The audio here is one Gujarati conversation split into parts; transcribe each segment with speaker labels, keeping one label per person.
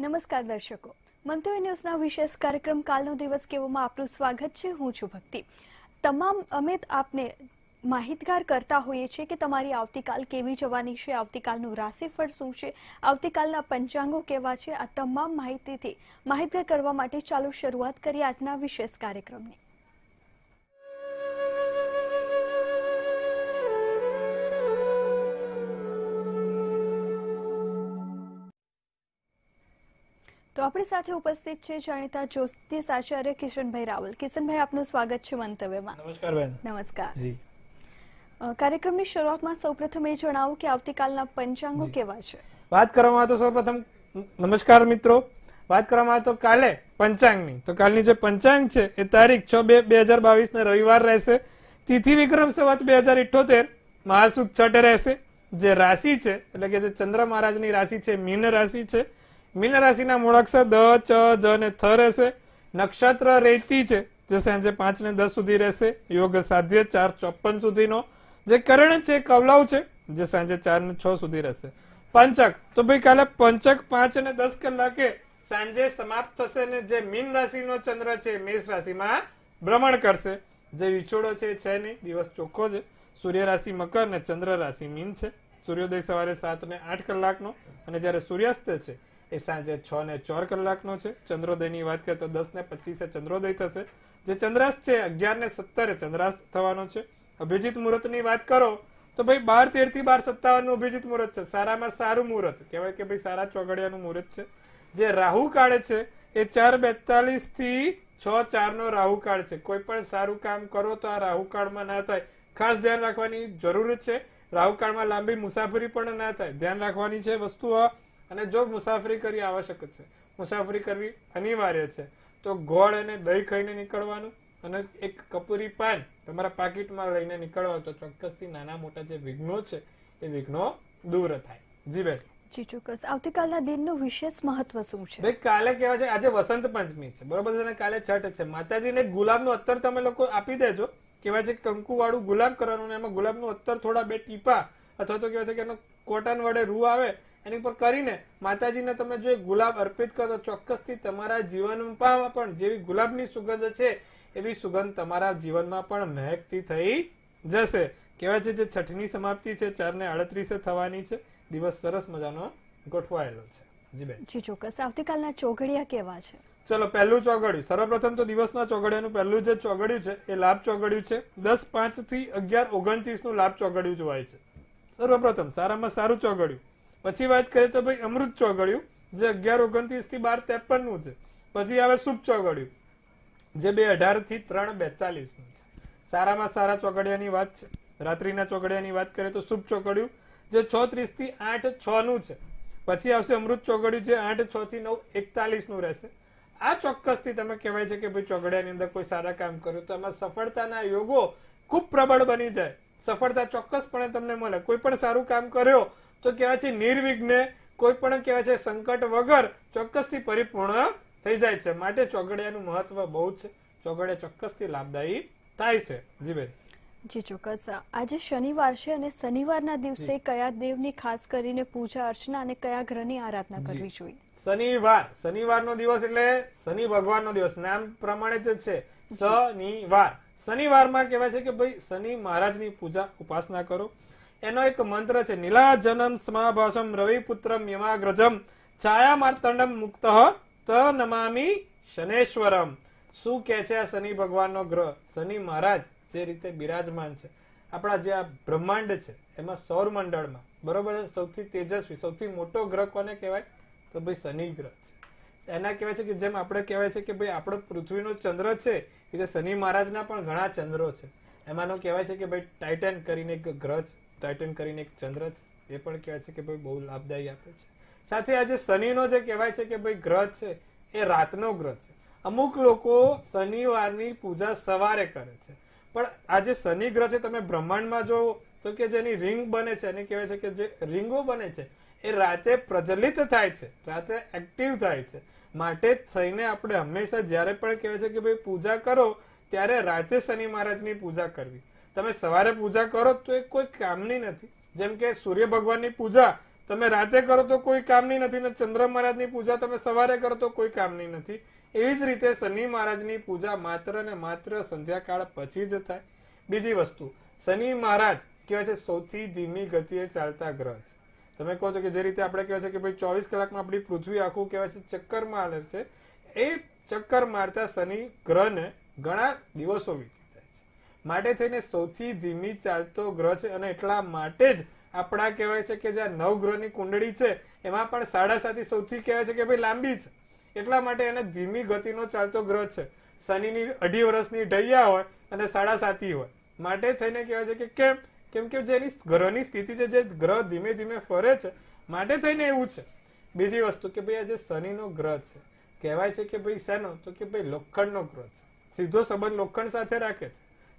Speaker 1: નમસ્કાર દર્શકો મંતવ્ય ન્યૂઝના વિશેષ કાર્યક્રમ કાલનો દિવસ કેવોમાં આપનું સ્વાગત છે હું છું ભક્તિ તમામ અમે આપને માહિતગાર કરતા હોઈએ છીએ કે તમારી આવતીકાલ કેવી જવાની છે આવતીકાલનું રાશિફળ શું છે આવતીકાલના પંચાંગો કેવા છે આ તમામ માહિતીથી માહિતગાર કરવા માટે ચાલુ શરૂઆત કરીએ આજના વિશેષ કાર્યક્રમની આપણી સાથે ઉપસ્થિત છે જાણીતા જ્યોતિષ આચાર્ય કિશનભાઈ રાવલ કિશનભાઈ આપનું સ્વાગત છે મંતવ્યમાં નમસ્કાર બેન નમસ્કાર જી કાર્યક્રમની શરૂઆતમાં સૌપ્રથમ એ જણાવું કે આવતીકાલના પંચાંગો કેવા છે
Speaker 2: વાત કરવામાં તો સૌપ્રથમ નમસ્કાર મિત્રો વાત કરવામાં તો કાલે પંચાંગની તો કાલની જે પંચાંગ છે એ તારીખ છ બે બે હજાર બાવીસ ને રવિવાર રહેશે તિથિ વિક્રમ સવત બે હજાર ઇઠોતેર મહાસુદ છઠ રહેશે જે રાશિ છે એટલે કે જે ચંદ્ર મહારાજની રાશિ છે મીન રાશિ છે મીન રાશિના મૂળાક્ષર દ ચ જ અને થ રહેશે નક્ષત્ર રેતી છે જે સાંજે પાંચ ને દસ સુધી રહેશે યોગ સાધ્ય ચાર ચોપન સુધીનો જે કરણ છે કવલાવ છે જે સાંજે ચાર ને છ સુધી રહેશે પંચક તો ભાઈ કાલે પંચક પાંચ અને દસ કલાકે સાંજે સમાપ્ત થશે ને જે મીન રાશિનો ચંદ્ર છે મેષ રાશિમાં ભ્રમણ કરશે જે વિછોડો છે છે નહીં દિવસ ચોખ્ખો છે સૂર્ય રાશિ મકર ને ચંદ્ર રાશિ મીન છે સૂર્યોદય સવારે સાત ને આઠ કલાકનો અને જ્યારે સૂર્યાસ્ત છે એ સાંજે છ ને ચોર કલાકનો છે ચંદ્રોદયની વાત કરીએ તો દસ ને પચીસે ચંદ્રોદય થશે જે ચંદ્રાસ્ત છે અગિયાર ને સત્તરે ચંદ્રાસ્ત થવાનો છે અભિજીત મુહૂર્તની વાત કરો તો ભાઈ બાર તેર થી બાર સત્તાવન નું અભિજીત મુહૂર્ત છે સારામાં સારું મુહૂર્ત કહેવાય કે ભાઈ સારા ચોગડિયાનું મુહૂર્ત છે જે રાહુ કાળ છે એ ચાર બેતાલીસ થી છ ચાર નો રાહુ કાળ છે કોઈ પણ સારું કામ કરો તો આ રાહુ કાળમાં ના થાય ખાસ ધ્યાન રાખવાની જરૂર છે રાહુ કાળમાં લાંબી મુસાફરી પણ ના થાય ધ્યાન રાખવાની છે વસ્તુ આ અને જો મુસાફરી કરી આવશ્યક છે મુસાફરી કરવી અનિવાર્ય છે તો ગોળ અને દહીં ખાઈને નીકળવાનું અને એક કપૂરી પાન તમારા પાકીટમાં લઈને નીકળો તો ચોક્કસથી નાના મોટા જે વિઘ્નો છે એ વિઘ્નો દૂર થાય જી બેન જી
Speaker 1: ચોક્કસ આવતીકાલના દિનનું વિશેષ મહત્વ શું છે
Speaker 2: ભાઈ કાલે કહેવાય છે આજે વસંત પંચમી છે બરોબર છે અને કાલે છઠ છે માતાજીને ગુલાબનું અત્તર તમે લોકો આપી દેજો કહેવાય છે કંકુવાળું ગુલાબ કરવાનું અને એમાં ગુલાબનું અત્તર થોડા બે ટીપા અથવા તો કહેવાય છે કે એનો કોટન વડે રૂ આવે એની ઉપર કરીને માતાજીને તમે જો ગુલાબ અર્પિત કરો ચોક્કસથી તમારા જીવનમાં પણ જેવી ગુલાબની સુગંધ છે એવી સુગંધ તમારા જીવનમાં પણ મહેકતી થઈ જશે કહેવાય છે જે છઠની સમાપ્તિ છે ચાર ને અડત્રીસે થવાની છે દિવસ સરસ મજાનો ગોઠવાયેલો છે જી બેન
Speaker 1: જી ચોક્કસ આવતીકાલના ચોઘડિયા કેવા છે
Speaker 2: ચલો પહેલું ચોગડ્યું સર્વપ્રથમ તો દિવસના ચોગડિયાનું પહેલું જે ચોગડ્યું છે એ લાભ ચોગડ્યું છે દસ પાંચ થી અગિયાર ઓગણત્રીસ નું લાભ ચોગડ્યું જોવાય છે સર્વપ્રથમ સારામાં સારું ચોગડ્યું પછી વાત કરીએ તો ભાઈ અમૃત ચોગડિયું જે અગિયાર ઓગણત્રીસ થી બાર ત્રેપનનું છે પછી આવે શુભ ચોગડિયું જે બે અઢાર થી ત્રણ બેતાલીસનું છે સારામાં સારા ચોગડિયાની વાત છે રાત્રિના ચોગડિયાની વાત કરીએ તો શુભ ચોગડિયું જે છ ત્રીસ થી આઠ છ નું છે પછી આવશે અમૃત ચોગડિયું જે આઠ છ થી નવ એકતાલીસ નું રહેશે આ ચોક્કસ થી તમે કહેવાય છે કે ભાઈ ચોગડિયાની અંદર કોઈ સારા કામ કર્યું તો એમાં સફળતાના યોગો ખૂબ પ્રબળ બની જાય સફળતા ચોક્કસપણે તમને મળે કોઈ પણ સારું કામ કર્યો તો કહેવાય છે નિર્વિઘ્ને કોઈ પણ કહેવાય છે સંકટ વગર ચોક્કસથી પરિપૂર્ણ થઈ જાય છે માટે ચોગડિયાનું મહત્વ બહુ છે ચોગડિયા ચોક્કસથી લાભદાયી થાય છે જીબેન
Speaker 1: જી ચોક્કસ આજે શનિવાર છે અને શનિવારના દિવસે કયા દેવની ખાસ કરીને પૂજા અર્ચના અને કયા ગ્રહની આરાધના કરવી જોઈએ
Speaker 2: શનિવાર શનિવારનો દિવસ એટલે શનિ ભગવાનનો દિવસ નામ પ્રમાણે જ છે શનિવાર શનિવારમાં કહેવાય છે કે ભાઈ શનિ મહારાજની પૂજા ઉપાસના કરો એનો એક મંત્ર છે નીલાજનમ સ્માભાષમ રવિપુત્રમ યમાગ્રજમ છાયા માર્તંડમ મુક્ત ત નમામી શનેશ્વરમ શું કે છે આ શનિ ભગવાનનો ગ્રહ શનિ મહારાજ જે રીતે બિરાજમાન છે આપણા જે આ બ્રહ્માંડ છે એમાં સૌર મંડળમાં બરોબર છે સૌથી તેજસ્વી સૌથી મોટો ગ્રહ કોને કહેવાય તો ભાઈ શનિ ગ્રહ છે એના કહેવાય છે કે જેમ આપણે કહેવાય છે કે ભાઈ આપણો પૃથ્વીનો ચંદ્ર છે એ રીતે શનિ મહારાજના પણ ઘણા ચંદ્રો છે એમાંનો કહેવાય છે કે ભાઈ ટાઇટન કરીને એક ગ્રહ છે ટાઇટન કરીને એક ચંદ્ર એ પણ કહેવાય છે કે ભાઈ બહુ લાભદાયી આપે છે સાથે આજે શનિનો જે કહેવાય છે કે ભાઈ ગ્રહ છે એ રાતનો ગ્રહ છે અમુક લોકો શનિવારની પૂજા સવારે કરે છે પણ આજે શનિ ગ્રહ છે તમે બ્રહ્માંડમાં જોવો તો કે જેની રિંગ બને છે એને કહેવાય છે કે જે રિંગો બને છે એ રાતે પ્રજલિત થાય છે રાતે એક્ટિવ થાય છે માટે થઈને આપણે હંમેશા જ્યારે પણ કહેવાય છે કે ભાઈ પૂજા કરો ત્યારે રાતે શનિ મહારાજની પૂજા કરવી તમે સવારે પૂજા કરો તો એ કોઈ કામની નથી જેમ કે સૂર્ય ભગવાનની પૂજા તમે રાતે કરો તો કોઈ કામની નથી ને ચંદ્ર મહારાજની પૂજા તમે સવારે કરો તો કોઈ કામની નથી એવી જ રીતે શનિ મહારાજની પૂજા માત્ર ને માત્ર સંધ્યાકાળ પછી જ થાય બીજી વસ્તુ શનિ મહારાજ કહેવાય છે સૌથી ધીમી ગતિએ ચાલતા ગ્રહ છે તમે કહો છો કે જે રીતે આપણે કહેવાય છે કે ભાઈ ચોવીસ કલાકમાં આપણી પૃથ્વી આખું કહેવાય છે ચક્કર મારે છે એ ચક્કર મારતા શનિ ગ્રહને ઘણા દિવસો વીતે માટે થઈને સૌથી ધીમી ચાલતો ગ્રહ છે અને એટલા માટે જ આપણા કહેવાય છે કે જે નવ ગ્રહની કુંડળી છે એમાં પણ સાડા સાતી સૌથી કહેવાય છે કે ભાઈ લાંબી છે એટલા માટે એને ધીમી ગતિનો ચાલતો ગ્રહ છે શનિની અઢી વર્ષની ઢૈયા હોય અને સાડા સાતી હોય માટે થઈને કહેવાય છે કે કેમ કેમ કે જેની ગ્રહની સ્થિતિ છે જે ગ્રહ ધીમે ધીમે ફરે છે માટે થઈને એવું છે બીજી વસ્તુ કે ભાઈ આ જે શનિનો ગ્રહ છે કહેવાય છે કે ભાઈ શેનો તો કે ભાઈ લોખંડનો ગ્રહ છે સીધો સંબંધ લોખંડ સાથે રાખે છે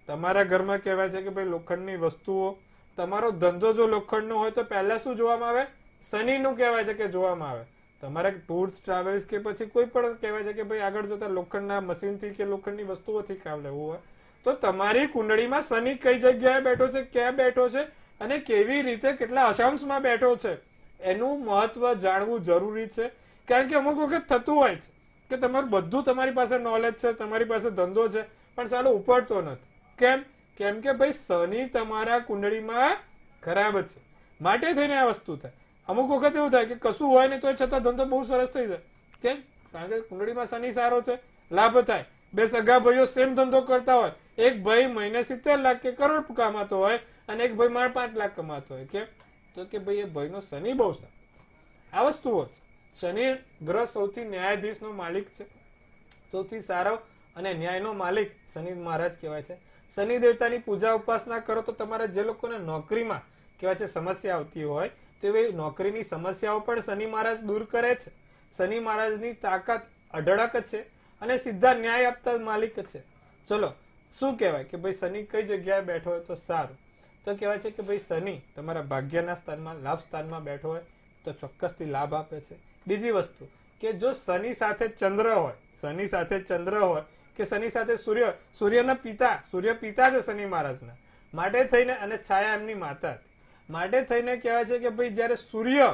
Speaker 2: તમારા ઘરમાં કહેવાય છે કે ભાઈ લોખંડની વસ્તુઓ તમારો ધંધો જો લોખંડનો હોય તો પહેલા શું જોવામાં આવે શનિનું કહેવાય છે કે જોવામાં આવે તમારે ટૂર્સ ટ્રાવેલ્સ કે પછી કોઈ પણ કહેવાય છે કે ભાઈ આગળ જતા લોખંડના મશીનથી કે લોખંડની વસ્તુઓથી કામ લેવું હોય તો તમારી કુંડળીમાં શનિ કઈ જગ્યાએ બેઠો છે ક્યાં બેઠો છે અને કેવી રીતે કેટલા અશાંશમાં બેઠો છે એનું મહત્વ જાણવું જરૂરી છે કારણ કે અમુક વખત થતું હોય છે કે તમારું બધું તમારી પાસે નોલેજ છે તમારી પાસે ધંધો છે પણ સાલો ઉપડતો નથી કેમ કેમ કે ભાઈ શનિ તમારા કુંડળીમાં ખરાબ જ છે માટે થઈને આ વસ્તુ થાય અમુક વખત એવું થાય કે કશું હોય ને તો છતાં ધંધો બહુ સરસ થઈ જાય કેમ કારણ કે કુંડળીમાં શનિ સારો છે લાભ થાય બે સગા ભાઈઓ સેમ ધંધો કરતા હોય એક ભાઈ મહિને સિત્તેર લાખ કે કરોડ કમાતો હોય અને એક ભાઈ મારે પાંચ લાખ કમાતો હોય કેમ તો કે ભાઈ એ ભાઈનો શનિ બહુ સારો આ વસ્તુઓ છે શનિ ગ્રહ સૌથી ન્યાયાધીશ નો માલિક છે સૌથી સારો અને ન્યાયનો માલિક શનિ મહારાજ કહેવાય છે શનિ દેવતાની પૂજા ઉપાસના કરો તો તમારા જે લોકોને નોકરીમાં કેવા છે સમસ્યા આવતી હોય તો એ નોકરીની સમસ્યાઓ પણ શનિ મહારાજ દૂર કરે છે શનિ મહારાજની તાકાત અઢળક છે અને સીધા ન્યાય આપતા માલિક છે ચલો શું કહેવાય કે ભાઈ શનિ કઈ જગ્યાએ બેઠો હોય તો સારું તો કહેવાય છે કે ભાઈ શનિ તમારા ભાગ્યના સ્થાનમાં લાભ સ્થાનમાં બેઠો હોય તો ચોક્કસથી લાભ આપે છે બીજી વસ્તુ કે જો શનિ સાથે ચંદ્ર હોય શનિ સાથે ચંદ્ર હોય કે શનિ સાથે સૂર્ય સૂર્યના પિતા સૂર્ય પિતા છે શનિ મહારાજના માટે થઈને અને છાયા એમની માતા માટે થઈને કહેવાય છે કે ભાઈ જ્યારે સૂર્ય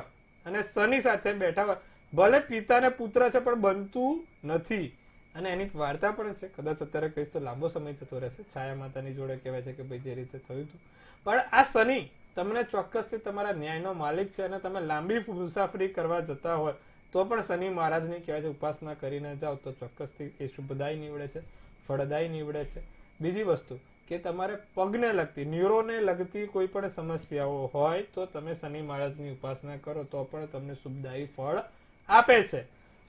Speaker 2: અને શનિ સાથે બેઠા હોય ભલે પિતા ને પુત્ર છે પણ બનતું નથી અને એની વાર્તા પણ છે કદાચ અત્યારે કહીશ તો લાંબો સમય થતો રહેશે છાયા માતાની જોડે કહેવાય છે કે ભાઈ જે રીતે થયું હતું પણ આ શનિ તમને ચોક્કસથી તમારા ન્યાયનો માલિક છે અને તમે લાંબી મુસાફરી કરવા જતા હોય તો પણ શનિ મહારાજની કહેવાય છે ઉપાસના કરીને જાઓ તો ચોક્કસથી એ શુભદાય નીવડે છે ફળદાય નીવડે છે બીજી વસ્તુ કે તમારે પગને લગતી ન્યુરોને લગતી કોઈ પણ સમસ્યાઓ હોય તો તમે શનિ મહારાજની ઉપાસના કરો તો પણ તમને શુભદાયી ફળ આપે છે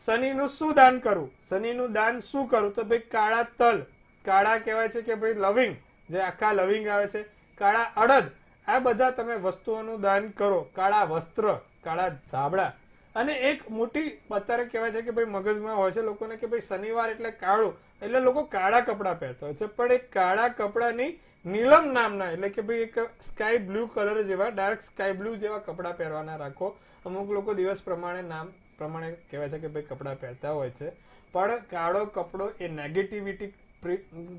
Speaker 2: શનિનું શું દાન કરવું શનિનું દાન શું કરવું તો ભાઈ કાળા તલ કાળા કહેવાય છે કે ભાઈ લવિંગ જે આખા લવિંગ આવે છે કાળા અડદ આ બધા તમે વસ્તુઓનું દાન કરો કાળા વસ્ત્ર કાળા ધાબળા અને એક મોટી અત્યારે કહેવાય છે કે ભાઈ મગજમાં હોય છે લોકોને કે ભાઈ શનિવાર એટલે કાળો એટલે લોકો કાળા કપડાં પહેરતા હોય છે પણ એ કાળા કપડાની નીલમ નામના એટલે કે ભાઈ એક સ્કાય બ્લુ કલર જેવા ડાર્ક સ્કાય બ્લુ જેવા કપડાં પહેરવાના રાખો અમુક લોકો દિવસ પ્રમાણે નામ પ્રમાણે કહેવાય છે કે ભાઈ કપડાં પહેરતા હોય છે પણ કાળો કપડો એ નેગેટિવિટી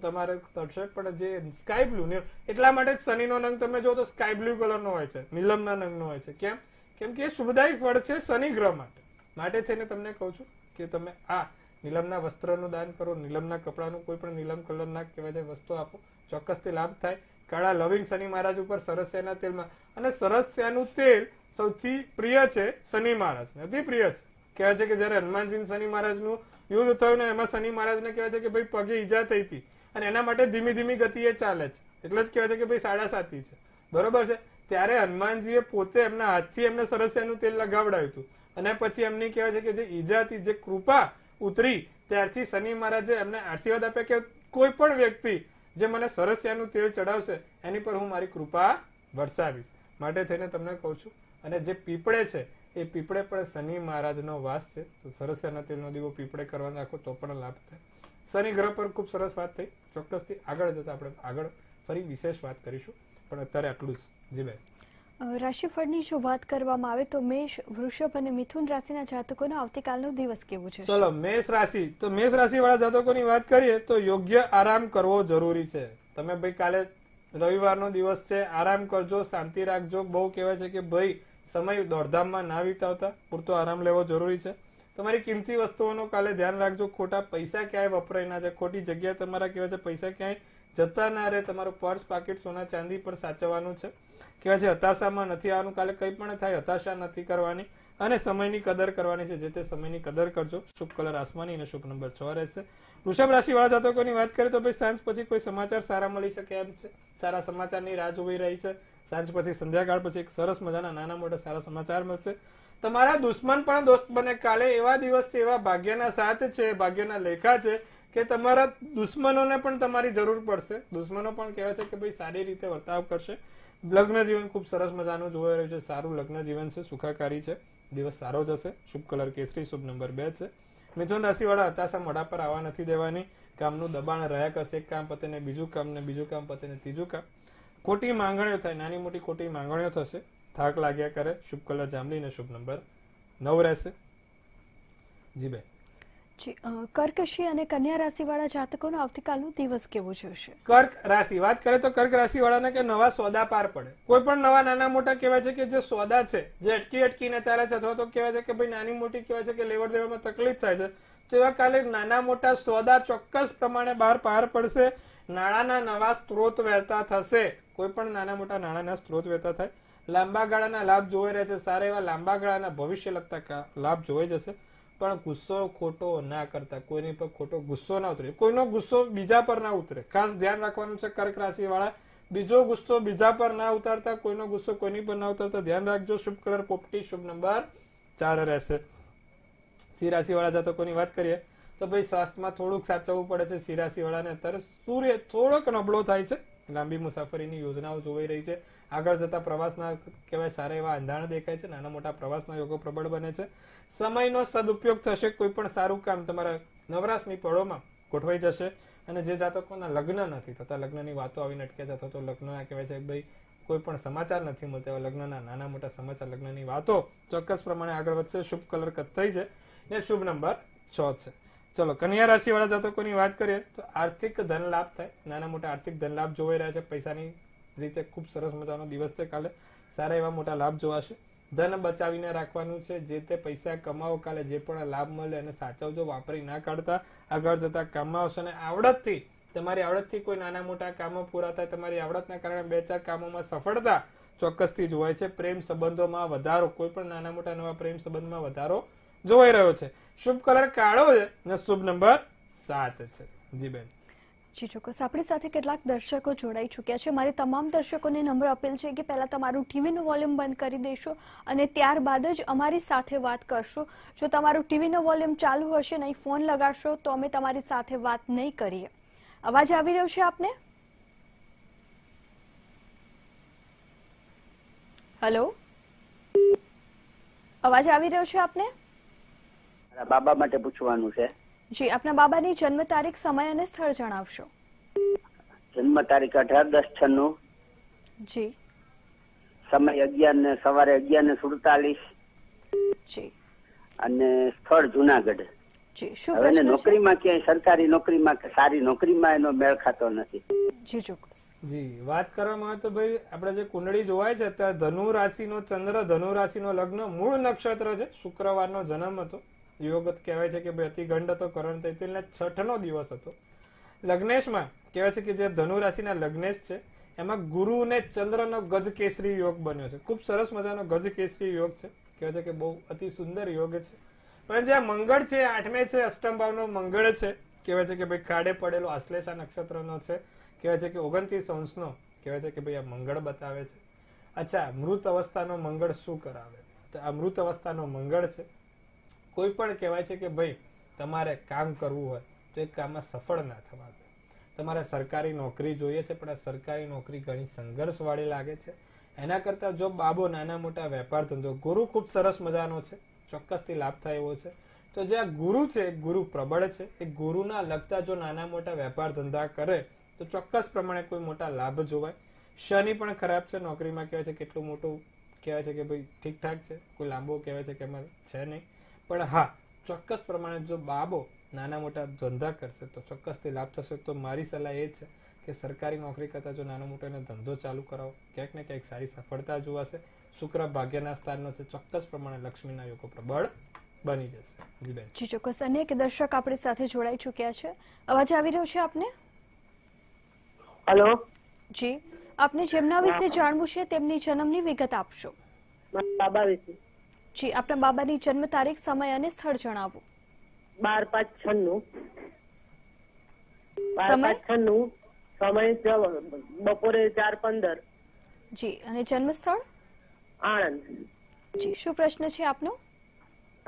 Speaker 2: તમારે તરશે પણ જે સ્કાય બ્લુ એટલા માટે શનિનો રંગ તમે જો તો સ્કાય બ્લુ કલરનો હોય છે નીલમના રંગનો હોય છે કેમ કેમ કે એ શુભદાયી ફળ છે શનિ ગ્રહ માટે માટે થઈને તમને કહું છું કે તમે આ નીલમના વસ્ત્રનું દાન કરો નીલમના કપડાનું કોઈ પણ નીલમ કલરના કહેવાય છે વસ્તુ આપો ચોક્કસથી લાભ થાય કાળા લવિંગ શનિ મહારાજ ઉપર સરસ્યાના તેલમાં અને સરસ્યાનું તેલ સૌથી પ્રિય છે શનિ મહારાજ અતિ પ્રિય છે કહેવાય છે કે જ્યારે હનુમાનજી શનિ મહારાજનું યુદ્ધ થયું ને એમાં શનિ મહારાજને કહેવાય છે કે ભાઈ પગે ઈજા થઈ હતી અને એના માટે ધીમી ધીમી ગતિએ ચાલે છે એટલે જ કહેવાય છે કે ભાઈ સાડા સાતી છે બરોબર છે ત્યારે હનુમાનજીએ પોતે એમના હાથથી એમને સરસ્યાનું તેલ લગાવડાવ્યું હતું અને પછી એમની કહેવાય છે કે જે ઈજાથી જે કૃપા ઉતરી ત્યારથી શનિ મહારાજે એમને આશીર્વાદ આપ્યા કે કોઈ પણ વ્યક્તિ જે મને સરસ્યાનું તેલ ચડાવશે એની પર હું મારી કૃપા વરસાવીશ માટે થઈને તમને કહું છું અને જે પીપળે છે એ પીપળે પણ શનિ મહારાજનો વાસ છે તો સરસ્યાના તેલનો દીવો પીપળે કરવા નાખો તો પણ લાભ થાય શનિ ગ્રહ પર ખૂબ સરસ વાત થઈ ચોક્કસથી આગળ જતા આપણે આગળ ફરી વિશેષ વાત કરીશું પણ અત્યારે આટલું જ જી
Speaker 1: બેન રાશિફળની જો વાત કરવામાં આવે તો મેષ વૃષભ અને મિથુન રાશિના જાતકોનો આવતીકાલનો દિવસ કેવો છે ચલો
Speaker 2: મેષ રાશિ તો મેષ રાશિ વાળા જાતકોની વાત કરીએ તો યોગ્ય આરામ કરવો જરૂરી છે તમે ભાઈ કાલે રવિવારનો દિવસ છે આરામ કરજો શાંતિ રાખજો બહુ કહેવાય છે કે ભાઈ સમય દોડધામમાં ના વિતાવતા પૂરતો આરામ લેવો જરૂરી છે તમારી કિંમતી વસ્તુઓનો કાલે ધ્યાન રાખજો ખોટા પૈસા ક્યાંય વપરાય ના છે ખોટી જગ્યાએ તમારા કહેવાય છે પૈસા ક્યાંય જતા ના રહે તમારું પર્સ પાકીટ સોના ચાંદી પર સાચવવાનું છે કહેવાય છે હતાશામાં નથી આવવાનું કાલે કંઈ પણ થાય હતાશા નથી કરવાની અને સમયની કદર કરવાની છે જે તે સમયની કદર કરજો શુભ કલર આસમાની અને શુભ નંબર છ રહેશે વૃષભ રાશિવાળા જાતકોની વાત કરીએ તો ભાઈ સાંજ પછી કોઈ સમાચાર સારા મળી શકે એમ છે સારા સમાચારની રાહ જોઈ રહી છે સાંજ પછી સંધ્યાકાળ પછી એક સરસ મજાના નાના મોટા સારા સમાચાર મળશે તમારા દુશ્મન પણ દોસ્ત બને કાલે એવા દિવસ એવા ભાગ્યના સાથ છે ભાગ્યના લેખા છે કે તમારા દુશ્મનોને પણ તમારી જરૂર પડશે દુશ્મનો પણ કહેવાય છે કે ભાઈ સારી રીતે વર્તાવ કરશે લગ્ન જીવન ખૂબ સરસ મજાનું જોવાઈ રહ્યું છે સારું લગ્ન જીવન છે સુખાકારી છે દિવસ સારો જશે શુભ કલર કેસરી શુભ નંબર બે છે મિથુન રાશિવાળા હતાશા મોઢા પર આવવા નથી દેવાની કામનું દબાણ રહ્યા કરશે એક કામ પતે ને બીજું કામ ને બીજું કામ પતે ને ત્રીજું કામ ખોટી માંગણીઓ થાય નાની મોટી ખોટી માંગણીઓ થશે થાક લાગ્યા કરે શુભ કલર જાંબલી ને શુભ નંબર નવ રહેશે જી બેન
Speaker 1: કર્કશી અને કન્યા રાશિવાળા જાતકોનો આવતીકાલનો દિવસ કેવો જશે
Speaker 2: કર્ક રાશિ વાત કરે તો કર્ક રાશિ રાશિવાળાને કે નવા સોદા પાર પડે કોઈ પણ નવા નાના મોટા કહેવાય છે કે જે સોદા છે જે અટકી અટકીને ચાલે છે અથવા તો કહેવાય છે કે ભાઈ નાની મોટી કહેવાય છે કે લેવડ દેવામાં તકલીફ થાય છે તો એવા કાલે નાના મોટા સોદા ચોક્કસ પ્રમાણે બહાર પાર પડશે નાણાંના નવા સ્ત્રોત વહેતા થશે કોઈ પણ નાના મોટા નાણાંના સ્ત્રોત વહેતા થાય લાંબા ગાળાના લાભ જોઈ રહ્યા છે સારા એવા લાંબા ગાળાના ભવિષ્ય લગતા લાભ જોઈ જશે પણ ગુસ્સો ખોટો ના કરતા કોઈની પર ખોટો ગુસ્સો ના ઉતરે કોઈનો ગુસ્સો બીજા પર ના ઉતરે ખાસ ધ્યાન રાખવાનું છે કર્ક રાશિ વાળા બીજો ગુસ્સો બીજા પર ના ઉતારતા કોઈનો ગુસ્સો કોઈની પર ના ઉતારતા ધ્યાન રાખજો શુભ કલર પોપટી શુભ નંબર ચાર રહેશે સિંહ રાશિવાળા જાતકોની વાત કરીએ તો ભાઈ સ્વાસ્થ્યમાં થોડુંક સાચવવું પડે છે સિંહ વાળાને અત્યારે સૂર્ય થોડોક નબળો થાય છે લાંબી મુસાફરીની યોજનાઓ જોવાઈ રહી છે આગળ જતા પ્રવાસના કહેવાય સારા એવા અંધાણ દેખાય છે નાના મોટા પ્રવાસના યોગો પ્રબળ બને છે સમયનો સદુપયોગ થશે કોઈ પણ સારું કામ તમારા નવરાશની પળોમાં ગોઠવાઈ જશે અને જે જાતકોના લગ્ન નથી થતા લગ્નની વાતો આવીને અટકે છે અથવા તો લગ્નના કહેવાય છે ભાઈ કોઈ પણ સમાચાર નથી મળતા એવા લગ્નના નાના મોટા સમાચાર લગ્નની વાતો ચોક્કસ પ્રમાણે આગળ વધશે શુભ કલર કથ થઈ છે ને શુભ નંબર છ છે ચલો કન્યા રાશિવાળા જાતકોની વાત કરીએ તો આર્થિક ધન લાભ થાય નાના મોટા આર્થિક ધન લાભ જોવાઈ રહ્યા છે પૈસાની રીતે ખૂબ સરસ મજાનો દિવસ છે કાલે સારા એવા મોટા લાભ જોવાશે ધન બચાવીને રાખવાનું છે જે તે પૈસા કમાવો કાલે જે પણ લાભ મળે અને સાચવજો વાપરી ના કાઢતા આગળ જતા કામમાં આવશે અને આવડતથી તમારી આવડતથી કોઈ નાના મોટા કામો પૂરા થાય તમારી આવડતના કારણે બે ચાર કામોમાં સફળતા ચોક્કસથી જોવાય છે પ્રેમ સંબંધોમાં વધારો કોઈ પણ નાના મોટા નવા પ્રેમ સંબંધમાં વધારો જોવાઈ રહ્યો છે શુભ કલર કાળો છે અને શુભ નંબર સાત છે જી બેન
Speaker 1: જી ચોક્કસ આપણી સાથે કેટલાક દર્શકો જોડાઈ ચૂક્યા છે મારી તમામ દર્શકોને નમ્ર અપીલ છે કે પહેલાં તમારું ટીવીનું વોલ્યુમ બંધ કરી દેશો અને ત્યારબાદ જ અમારી સાથે વાત કરશો જો તમારું ટીવીનું વોલ્યુમ ચાલુ હશે નહીં ફોન લગાડશો તો અમે તમારી સાથે વાત નહીં કરીએ અવાજ આવી રહ્યો છે આપને હેલો અવાજ આવી રહ્યો છે આપને બાબા માટે પૂછવાનું છે જી આપના બાબાની જન્મ તારીખ સમય અને સ્થળ જણાવશો જન્મ તારીખ અઢાર દસ છન્નું જી સમય અગિયાર ને સવારે અગિયાર ને સુડતાલીસ જી અને સ્થળ જુનાગઢ જી શું પ્રશ્ન નોકરીમાં ક્યાંય સરકારી નોકરીમાં કે સારી નોકરીમાં એનો મેળ ખાતો નથી જી
Speaker 2: ચોક્કસ જી વાત કરવામાં આવે તો ભાઈ આપણે જે કુંડળી જોવાય છે અત્યારે ધનુ રાશિનો ચંદ્ર ધનુ રાશિનો લગ્ન મૂળ નક્ષત્ર છે શુક્રવારનો જન્મ હતો યોગ કહેવાય છે કે ભાઈ અતિગંડ હતો કરણ તૈતિલને છઠનો દિવસ હતો લગ્નેશમાં કહેવાય છે કે જે ધનુ રાશિના લગ્નેશ છે એમાં ગુરુ અને ચંદ્રનો ગજ કેસરી યોગ બન્યો છે ખૂબ સરસ મજાનો ગજ કેસરી યોગ છે કહેવાય છે કે બહુ અતિ સુંદર યોગ છે પણ જે આ મંગળ છે આઠમે છે અષ્ટમ ભાવનો મંગળ છે કહેવાય છે કે ભાઈ ખાડે પડેલો આશ્લેષા નક્ષત્રનો છે કહેવાય છે કે ઓગણત્રીસ અંશનો કહેવાય છે કે ભાઈ આ મંગળ બતાવે છે અચ્છા મૃત અવસ્થાનો મંગળ શું કરાવે તો આ મૃત અવસ્થાનો મંગળ છે કોઈ પણ કહેવાય છે કે ભાઈ તમારે કામ કરવું હોય તો એ કામમાં સફળ ના થવા દે તમારે સરકારી નોકરી જોઈએ છે પણ આ સરકારી નોકરી ઘણી સંઘર્ષવાળી લાગે છે એના કરતાં જો બાબો નાના મોટા વેપાર ધંધો ગુરુ ખૂબ સરસ મજાનો છે ચોક્કસથી લાભ થાય એવો છે તો જે આ ગુરુ છે ગુરુ પ્રબળ છે એ ગુરુના લગતા જો નાના મોટા વેપાર ધંધા કરે તો ચોક્કસ પ્રમાણે કોઈ મોટા લાભ જોવાય શનિ પણ ખરાબ છે નોકરીમાં કહેવાય છે કેટલું મોટું કહેવાય છે કે ભાઈ ઠીકઠાક છે કોઈ લાંબો કહેવાય છે કે એમાં છે નહીં પણ હા ચોક્કસ પ્રમાણે જો બાબો નાના મોટા ધંધા કરશે તો ચોક્કસથી લાભ થશે તો મારી સલાહ એ છે કે સરકારી નોકરી કરતાં જો નાનો મોટો ધંધો ચાલુ કરાવો ક્યાંક ને ક્યાંક સારી સફળતા જોવાશે શુક્ર ભાગ્યના સ્થાનનો છે ચોક્કસ પ્રમાણે લક્ષ્મીના યોગો પ્રબળ બની જશે જી બેન
Speaker 1: જી ચોક્કસ અનેક દર્શક આપણી સાથે જોડાઈ ચુક્યા છે અવાજ આવી રહ્યો છે આપને હેલો જી આપને જેમના વિશે જાણવું છે તેમની જન્મની વિગત આપશો બાબા વિશે જી આપના બાબાની જન્મ તારીખ સમય અને સ્થળ જણાવો બાર પાંચ છન્નું બાર છન્નું સમય બપોરે ચાર પંદર જી અને જન્મ સ્થળ આણંદ જી શું પ્રશ્ન છે આપનો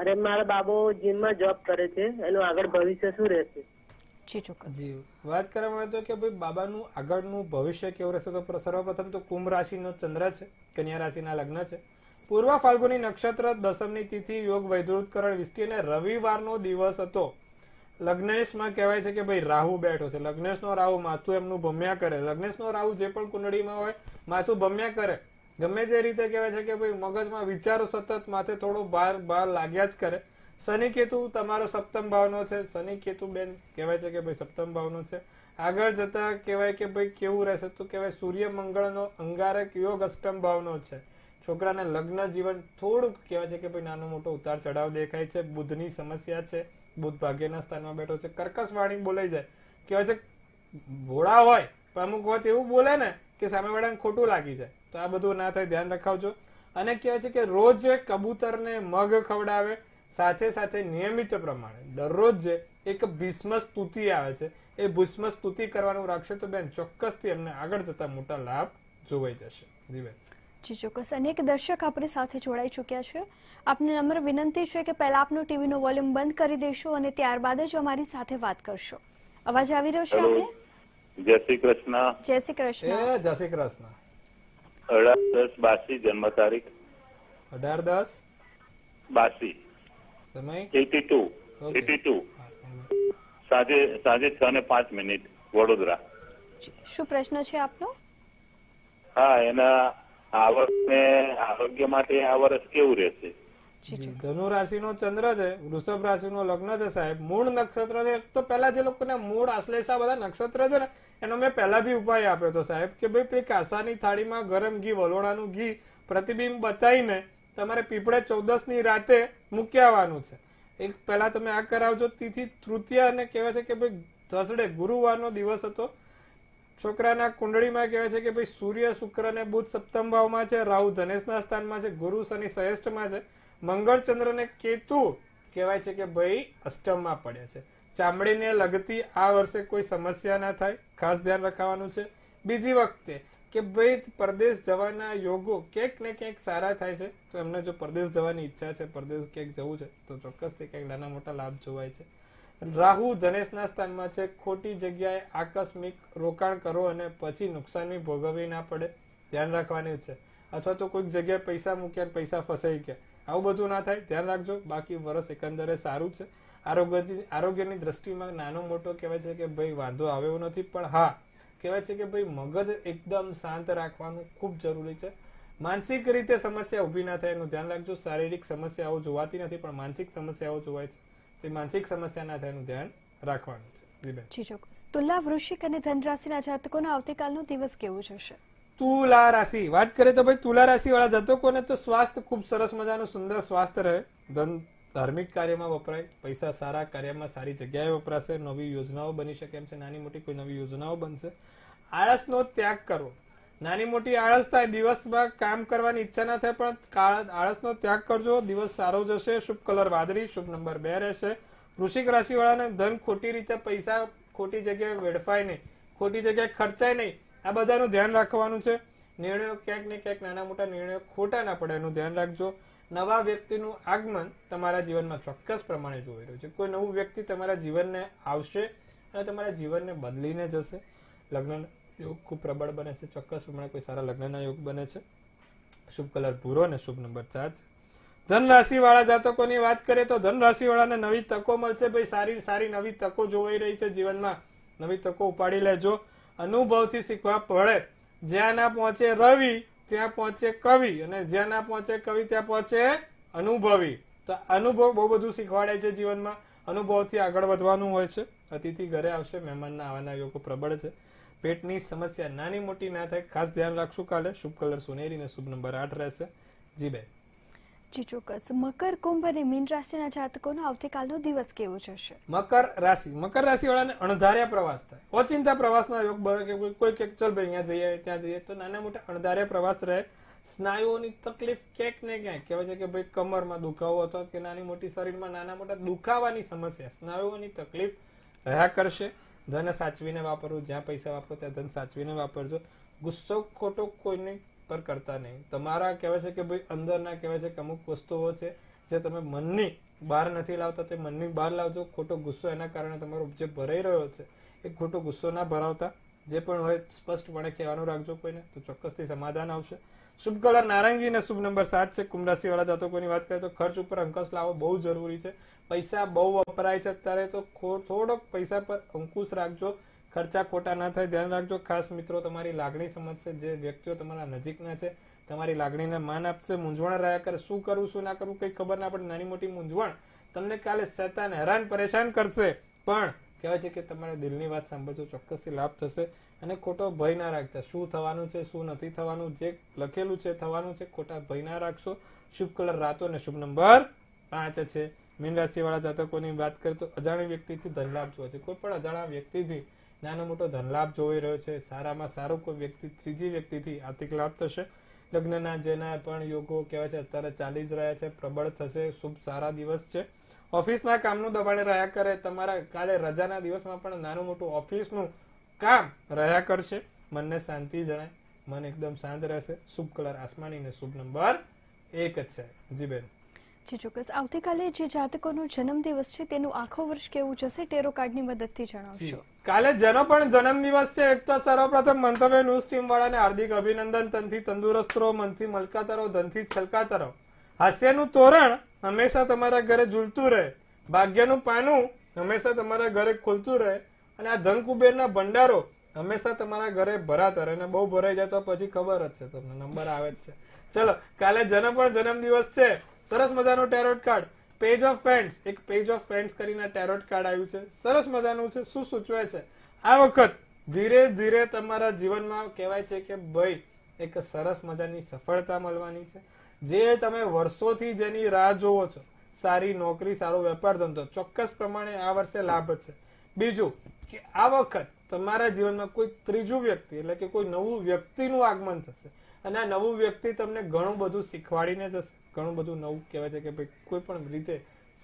Speaker 1: અરે મારા બાબો જીમમાં જોબ કરે છે એનું આગળ ભવિષ્ય
Speaker 2: શું રહેશે જી વાત કરવામાં આવે તો કે ભાઈ બાબાનું આગળનું ભવિષ્ય કેવું રહેશે તો સર્વપ્રથમ તો કુંભ રાશિ નો ચંદ્ર છે કન્યા રાશિના લગ્ન છે પૂર્વ ફાલ્ગુની નક્ષત્ર દસમની તિથિ યોગ વૈદ્રુતકરણ વિષ્ટિ રવિવારનો દિવસ હતો લગ્નેશમાં કહેવાય છે કે ભાઈ રાહુ બેઠો છે લગ્નેશનો રાહુ માથું એમનું ભમ્યા કરે લગ્નેશનો રાહુ જે પણ કુંડળીમાં હોય માથું ભમ્યા કરે ગમે તે રીતે કહેવાય છે કે ભાઈ મગજમાં વિચારો સતત માથે થોડો ભાર ભાર લાગ્યા જ કરે શનિ કેતુ તમારો સપ્તમ ભાવનો છે શનિ કેતુ બેન કહેવાય છે કે ભાઈ સપ્તમ ભાવનો છે આગળ જતા કહેવાય કે ભાઈ કેવું રહેશે તો કહેવાય સૂર્ય મંગળનો અંગારક યોગ અષ્ટમ ભાવનો છે છોકરાને લગ્ન જીવન થોડુંક કહેવાય છે કે ભાઈ નાનો મોટો ઉતાર ચઢાવ દેખાય છે બુદ્ધની સમસ્યા છે બુદ્ધ ભાગ્યના સ્થાનમાં બેઠો છે કર્કશ વાણી બોલાઈ જાય કહેવાય છે ભોળા હોય પણ અમુક વખત એવું બોલે ને કે સામેવાળાને ખોટું લાગી જાય તો આ બધું ના થાય ધ્યાન રખાવજો અને કહેવાય છે કે રોજ કબૂતરને મગ ખવડાવે સાથે સાથે નિયમિત પ્રમાણે દરરોજ એક ભીષ્મ સ્તુતિ આવે છે એ ભીષ્મ સ્તુતિ કરવાનું રાખશે તો બેન ચોક્કસથી એમને આગળ જતા મોટા લાભ જોવાઈ જશે જી બેન
Speaker 1: જી ચોક્કસ અનેક દર્શક આપણી સાથે જોડાઈ ચુક્યા છે આપને નમ્ર વિનંતી છે કે પહેલા આપનું ટીવીનો વોલ્યુમ બંધ કરી દેશો અને ત્યારબાદ જ અમારી સાથે વાત કરશો અવાજ આવી રહ્યો છે આપને
Speaker 2: જય શ્રી કૃષ્ણ
Speaker 1: જય શ્રી કૃષ્ણ
Speaker 2: જય શ્રી કૃષ્ણ અઢાર દસ બાસી જન્મ તારીખ અઢાર દસ બાસી સમય એટી ટુ એટી ટુ સાંજે સાંજે છ ને પાંચ મિનિટ વડોદરા
Speaker 1: શું પ્રશ્ન છે આપનો
Speaker 2: હા એના આવકને આરોગ્ય માટે આ વર્ષ કેવું રહેશે ધનુ રાશિનો ચંદ્ર છે વૃષભ રાશિનો લગ્ન છે સાહેબ મૂળ નક્ષત્ર છે તો પહેલા જે લોકોને મૂળ આશ્લેષા બધા નક્ષત્ર છે ને એનો મેં પહેલા બી ઉપાય આપ્યો હતો સાહેબ કે ભાઈ પેલી કાસાની થાળીમાં ગરમ ઘી વલોણાનું ઘી પ્રતિબિંબ બતાવીને તમારે પીપળે ચૌદસ ની રાતે મૂકી આવવાનું છે એક પેલા તમે આ કરાવજો તેથી તૃતીય અને કહેવાય છે કે ભાઈ ધસડે ગુરુવાર નો દિવસ હતો છોકરાના કુંડળીમાં કહેવાય છે કે ભાઈ સૂર્ય શુક્ર અને બુધ સપ્તમ ભાવમાં છે રાહુ ધનેશના સ્થાનમાં છે ગુરુ શનિ સહેષ્ઠમાં છે મંગળ ચંદ્ર અને કેતુ કહેવાય છે કે ભાઈ અષ્ટમમાં પડે છે ચામડીને લગતી આ વર્ષે કોઈ સમસ્યા ના થાય ખાસ ધ્યાન રખાવાનું છે બીજી વખતે કે ભાઈ પરદેશ જવાના યોગો ક્યાંક ને ક્યાંક સારા થાય છે તો એમને જો પરદેશ જવાની ઈચ્છા છે પરદેશ ક્યાંક જવું છે તો ચોક્કસથી ક્યાંક નાના મોટા લાભ જોવાય છે રાહુ ધનેશના સ્થાનમાં છે ખોટી જગ્યાએ આકસ્મિક રોકાણ કરો અને પછી નુકસાનની ભોગવવી ના પડે ધ્યાન રાખવાની છે અથવા તો કોઈક જગ્યાએ પૈસા મૂક્યા પૈસા ફસાઈ ગયા આવું બધું ના થાય ધ્યાન રાખજો બાકી વર્ષ એકંદરે સારું છે આરોગ્યની આરોગ્યની દ્રષ્ટિમાં નાનો મોટો કહેવાય છે કે ભાઈ વાંધો આવ્યો નથી પણ હા કહેવાય છે કે ભાઈ મગજ એકદમ શાંત રાખવાનું ખૂબ જરૂરી છે માનસિક રીતે સમસ્યા ઊભી ના થાય એનું ધ્યાન રાખજો શારીરિક સમસ્યાઓ જોવાતી નથી પણ માનસિક સમસ્યાઓ જોવાય છે તો માનસિક સમસ્યા ના થાય ધ્યાન રાખવાનું છે જીબેન જી ચોક્કસ
Speaker 1: તુલા વૃશ્ચિક અને ધન રાશિના જાતકોનો આવતીકાલનો દિવસ કેવો જશે
Speaker 2: તુલા રાશિ વાત કરીએ તો ભાઈ તુલા રાશિ વાળા જાતકોને તો સ્વાસ્થ્ય ખૂબ સરસ મજાનું સુંદર સ્વાસ્થ્ય રહે ધન ધાર્મિક કાર્યમાં વપરાય પૈસા સારા કાર્યમાં સારી જગ્યાએ વપરાશે નવી યોજનાઓ બની શકે એમ છે નાની મોટી કોઈ નવી યોજનાઓ બનશે આળસનો ત્યાગ કરવો નાની મોટી આળસ થાય દિવસમાં કામ કરવાની ઈચ્છા ના થાય પણ આળસનો ત્યાગ કરજો દિવસ સારો જશે શુભ કલર વાદળી શુભ નંબર બે રહેશે વૃશ્ચિક રાશિવાળાને ધન ખોટી રીતે પૈસા ખોટી જગ્યાએ વેડફાય નહીં ખોટી જગ્યાએ ખર્ચાય નહીં આ બધાનું ધ્યાન રાખવાનું છે નિર્ણયો ક્યાંક ને ક્યાંક નાના મોટા નિર્ણયો ખોટા ના પડે એનું ધ્યાન રાખજો નવા વ્યક્તિનું આગમન તમારા જીવનમાં ચોક્કસ પ્રમાણે જોઈ રહ્યું છે કોઈ નવું વ્યક્તિ તમારા જીવનને આવશે અને તમારા જીવનને બદલીને જશે લગ્ન યોગ ખૂબ પ્રબળ બને છે ચોક્કસ પ્રમાણે કોઈ સારા લગ્નના યોગ બને છે શુભ કલર ભૂરો અને શુભ નંબર ચાર છે ધન રાશિવાળા જાતકોની વાત કરીએ તો ધન રાશિવાળાને નવી તકો મળશે ભાઈ સારી સારી નવી તકો જોવાઈ રહી છે જીવનમાં નવી તકો ઉપાડી લેજો અનુભવથી શીખવા પડે જ્યાં ના પહોંચે રવિ ત્યાં પહોંચે કવિ અને જ્યાં ના પહોંચે કવિ ત્યાં પહોંચે અનુભવી તો અનુભવ બહુ બધું શીખવાડે છે જીવનમાં અનુભવથી આગળ વધવાનું હોય છે અતિથિ ઘરે આવશે મહેમાનના આવવાના યોગો પ્રબળ છે પેટની સમસ્યા નાની મોટી ના થાય ખાસ ધ્યાન રાખશું કાલે શુભ કલર સુનેરી ને શુભ નંબર આઠ રહેશે જી બેન જી
Speaker 1: ચોક્કસ મકર કુંભ અને મીન રાશિના જાતકોનો આવતીકાલનો દિવસ કેવો જશે
Speaker 2: મકર રાશિ મકર રાશિ વાળાને અણધાર્યા પ્રવાસ થાય ઓચિંતા પ્રવાસના યોગ બને કે કોઈ કે ચલ ભાઈ અહીંયા જઈએ ત્યાં જઈએ તો નાના મોટા અણધાર્યા પ્રવાસ રહે સ્નાયુઓની તકલીફ ક્યાંક ને ક્યાંક કહેવાય છે કે ભાઈ કમરમાં દુખાવો હતો કે નાની મોટી શરીરમાં નાના મોટા દુખાવાની સમસ્યા સ્નાયુઓની તકલીફ રહ્યા કરશે ધન સાચવીને વાપરવું જ્યાં પૈસા વાપરો ત્યાં ધન સાચવીને વાપરજો ગુસ્સો ખોટો કોઈને પર કરતા નહીં તમારા કહેવાય છે કે ભાઈ અંદરના કહેવાય છે કે અમુક વસ્તુઓ છે જે તમે મનની બહાર નથી લાવતા તે મનની બહાર લાવજો ખોટો ગુસ્સો એના કારણે તમારો જે ભરાઈ રહ્યો છે એ ખોટો ગુસ્સો ના ભરાવતા જે પણ હોય સ્પષ્ટપણે કહેવાનું રાખજો કોઈને તો ચોક્કસથી સમાધાન આવશે શુભ કલર નારંગી અને શુભ નંબર સાત છે કુંભ રાશિવાળા જાતકોની વાત કરીએ તો ખર્ચ ઉપર અંકશ લાવવો બહુ જરૂરી છે પૈસા બહુ વપરાય છે અત્યારે તો થોડોક પૈસા પર અંકુશ રાખજો ખર્ચા ખોટા ના થાય ધ્યાન રાખજો ખાસ મિત્રો તમારી લાગણી સમજશે જે વ્યક્તિઓ તમારા નજીકના છે તમારી લાગણીને માન આપશે મૂંઝવણ રહ્યા કરે શું કરવું શું ના કરવું કંઈ ખબર ના પડે નાની મોટી મૂંઝવણ તમને કાલે શેતાન હેરાન પરેશાન કરશે પણ કહેવાય છે કે તમારે દિલની વાત સાંભળજો ચોક્કસથી લાભ થશે અને ખોટો ભય ના રાખતા શું થવાનું છે શું નથી થવાનું જે લખેલું છે થવાનું છે ખોટા ભય ના રાખશો શુભ કલર રાતો અને શુભ નંબર પાંચ છે મીન રાશિવાળા જાતકોની વાત કરીએ તો અજાણી વ્યક્તિથી ધનલાભ જોવા છે કોઈ પણ અજાણા વ્યક્તિથી નાનો મોટો ધન લાભ જોઈ રહ્યો છે સારામાં સારો કોઈ વ્યક્તિ ત્રીજી વ્યક્તિથી આર્થિક લાભ થશે લગ્નના જેના પણ યોગો કહેવાય છે અત્યારે ચાલી જ રહ્યા છે પ્રબળ થશે શુભ સારા દિવસ છે ઓફિસના કામનું દબાણે રહ્યા કરે તમારા કાલે રજાના દિવસમાં પણ નાનું મોટું ઓફિસનું કામ રહ્યા કરશે મનને શાંતિ જણાય મન એકદમ શાંત રહેશે શુભ કલર આસમાની ને શુભ નંબર એક જ છે જી બેન
Speaker 1: જી ચોક્કસ આવતીકાલે જે જાતકોનો જન્મદિવસ છે તેનું આખો વર્ષ કેવું જશે ટેરો કાર્ડની મદદથી જણાવશો
Speaker 2: કાલે જેનો પણ જન્મદિવસ છે એક તો સર્વપ્રથમ મંતવ્ય ન્યૂઝ ટીમ વાળાને હાર્દિક અભિનંદન તનથી તંદુરસ્ત રહો મનથી મલકાતરો ધનથી છલકાતરો હાસ્યનું તોરણ હંમેશા તમારા ઘરે ઝૂલતું રહે ભાગ્યનું પાનું હંમેશા તમારા ઘરે ખુલતું રહે અને આ ધન કુબેરના ભંડારો હંમેશા તમારા ઘરે ભરાતા રહે અને બહુ ભરાઈ જાય તો પછી ખબર જ છે તમને નંબર આવે જ છે ચલો કાલે જન્મ પણ જન્મદિવસ છે સરસ મજાનું tarot card page of friends એક પેજ ઓફ ફ્રેન્ડ્સ કરીને ટેરોટ કાર્ડ આવ્યું છે સરસ મજાનું છે શું સૂચવે છે આ વખત ધીરે ધીરે તમારા જીવનમાં કહેવાય છે કે ભાઈ એક સરસ મજાની સફળતા મળવાની છે જે તમે વર્ષોથી જેની રાહ જોવો છો સારી નોકરી સારો વેપાર ધંધો ચોક્કસ પ્રમાણે આ વર્ષે લાભ છે બીજું કે આ વખત તમારા જીવનમાં કોઈ ત્રીજું વ્યક્તિ એટલે કે કોઈ નવું વ્યક્તિનું આગમન થશે અને આ નવું વ્યક્તિ તમને ઘણું બધું શીખવાડીને જશે ઘણું બધું નવું કહેવાય છે કે ભાઈ કોઈ પણ રીતે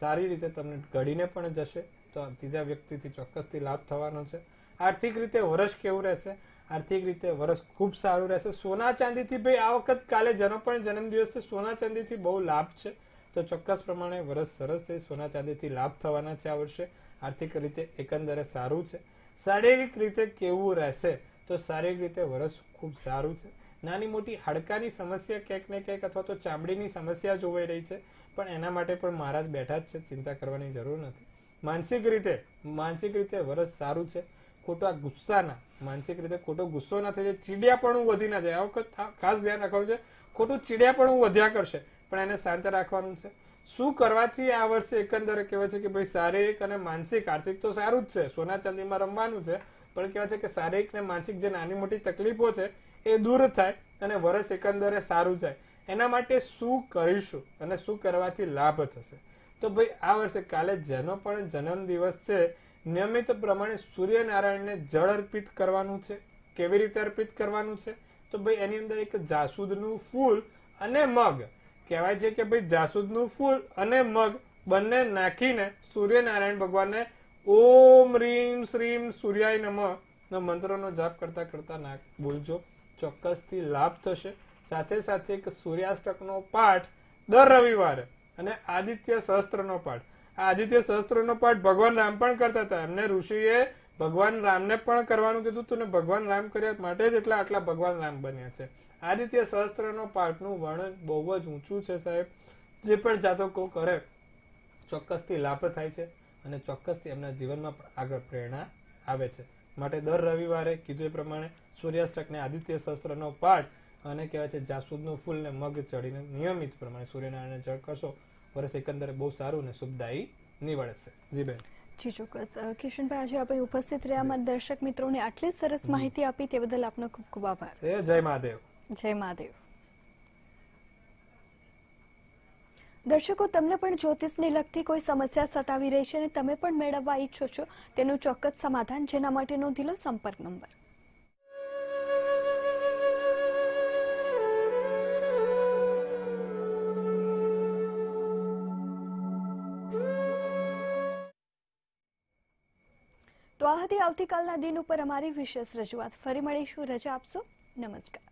Speaker 2: સારી રીતે તમને ઘડીને પણ જશે તો ત્રીજા વ્યક્તિથી ચોક્કસથી લાભ થવાનો છે આર્થિક રીતે વર્ષ કેવું રહેશે આર્થિક રીતે વર્ષ ખૂબ સારું રહેશે સોના ચાંદીથી ભાઈ આ વખત કાલે જેનો પણ જન્મદિવસ છે સોના ચાંદીથી બહુ લાભ છે તો ચોક્કસ પ્રમાણે વર્ષ સરસ છે સોના ચાંદીથી લાભ થવાના છે આ વર્ષે આર્થિક રીતે એકંદરે સારું છે શારીરિક રીતે કેવું રહેશે તો શારીરિક રીતે વર્ષ ખૂબ સારું છે નાની મોટી હાડકાની સમસ્યા ક્યાંક ને ક્યાંક અથવા તો ચામડીની સમસ્યા જોવાઈ રહી છે પણ એના માટે પણ મહારાજ બેઠા જ છે ચિંતા કરવાની જરૂર નથી માનસિક રીતે માનસિક રીતે વરસ સારું છે ખોટો આ ગુસ્સાના માનસિક રીતે ખોટો ગુસ્સો ના થઈ જાય ચીડિયાપણું વધી ના જાય આ વખત ખાસ ધ્યાન રાખવાનું છે ખોટું ચીડિયાપણું વધ્યા કરશે પણ એને શાંત રાખવાનું છે શું કરવાથી આ વર્ષે એકંદરે કહેવાય છે કે ભાઈ શારીરિક અને માનસિક આર્થિક તો સારું જ છે સોના ચાંદીમાં રમવાનું છે પણ કહેવાય છે કે શારીરિક ને માનસિક જે નાની મોટી તકલીફો છે એ દૂર થાય અને વર્ષ એકંદરે સારું જાય એના માટે શું કરીશું અને શું કરવાથી લાભ થશે તો ભાઈ આ વર્ષે કાલે જેનો પણ જન્મદિવસ છે નિયમિત પ્રમાણે સૂર્યનારાયણને જળ અર્પિત કરવાનું છે કેવી રીતે અર્પિત કરવાનું છે તો ભાઈ એની અંદર એક જાસૂદનું ફૂલ અને મગ કહેવાય છે કે ભાઈ જાસૂદનું ફૂલ અને મગ બંને નાખીને સૂર્યનારાયણ ભગવાનને ઓમ રીમ શ્રીમ સૂર્યાય નમ ના મંત્રનો જાપ કરતા કરતા ના ભૂલજો ચોક્કસથી લાભ થશે સાથે સાથે એક સૂર્યાષ્ટકનો પાઠ
Speaker 1: દર રવિવારે
Speaker 2: અને આદિત્ય સહસ્ત્રનો પાઠ આદિત્ય શસ્ત્રોનો પાઠ ભગવાન રામ પણ કરતા હતા એમને ઋષિએ ભગવાન રામને પણ કરવાનું કીધું તું ને ભગવાન રામ કર્યા માટે જ એટલા આટલા ભગવાન રામ બન્યા છે આદિત્ય શસ્ત્રનો પાઠનું વર્ણન બહુ જ ઊંચું છે સાહેબ જે પણ જાતકો કરે ચોક્કસથી લાભ થાય છે અને ચોક્કસથી એમના જીવનમાં પણ આગળ પ્રેરણા આવે છે માટે દર રવિવારે કીધું એ પ્રમાણે સૂર્યાષ્ટકને આદિત્ય શસ્ત્રનો પાઠ અને કહેવાય છે જાસૂદનું ફૂલને મગ ચડીને નિયમિત પ્રમાણે સૂર્યનારાયણને જળ કરશો વર્ષ એકંદરે બહુ સારું અને શુભદાયી નીવડશે જી બેન
Speaker 1: જી ચોક્કસ કિશનભાઈ આજે આપણે ઉપસ્થિત રહ્યા અમારા દર્શક મિત્રોને આટલી સરસ માહિતી આપી તે બદલ આપનો ખૂબ ખૂબ આભાર
Speaker 2: જય મહાદેવ
Speaker 1: જય મહાદેવ દર્શકો તમને પણ જ્યોતિષને લગતી કોઈ સમસ્યા સતાવી રહી છે અને તમે પણ મેળવવા ઈચ્છો છો તેનું ચોક્કસ સમાધાન જેના માટેનો દિલો સંપર્ક નંબર સાથે આવતીકાલના દિન ઉપર અમારી વિશેષ રજૂઆત ફરી મળીશું રજા આપશો નમસ્કાર